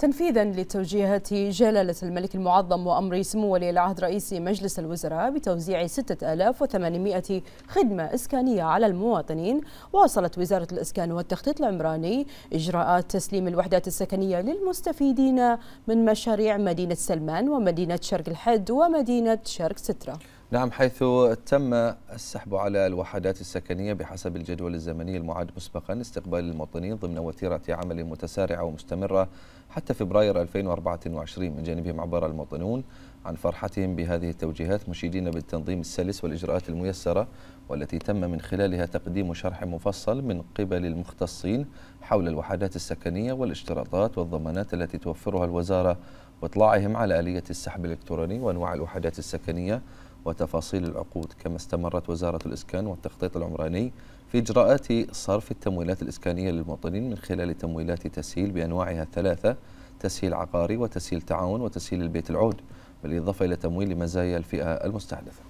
تنفيذا لتوجيهات جلالة الملك المعظم وأمر سمو ولي العهد رئيس مجلس الوزراء بتوزيع 6800 خدمة إسكانية على المواطنين واصلت وزارة الإسكان والتخطيط العمراني إجراءات تسليم الوحدات السكنية للمستفيدين من مشاريع مدينة سلمان ومدينة شرق الحد ومدينة شرق سترة نعم حيث تم السحب على الوحدات السكنية بحسب الجدول الزمني المعد مسبقا استقبال المواطنين ضمن وتيرة عمل متسارعة ومستمرة حتى فبراير 2024 من جانبهم عبر المواطنون عن فرحتهم بهذه التوجيهات مشيدين بالتنظيم السلس والإجراءات الميسرة والتي تم من خلالها تقديم شرح مفصل من قبل المختصين حول الوحدات السكنية والاشتراطات والضمانات التي توفرها الوزارة واطلاعهم على آلية السحب الإلكتروني وأنواع الوحدات السكنية وتفاصيل العقود كما استمرت وزارة الإسكان والتخطيط العمراني في إجراءات صرف التمويلات الإسكانية للمواطنين من خلال تمويلات تسهيل بأنواعها الثلاثة تسهيل عقاري وتسهيل تعاون وتسهيل البيت العود بالإضافة إلى تمويل مزايا الفئة المستهدفة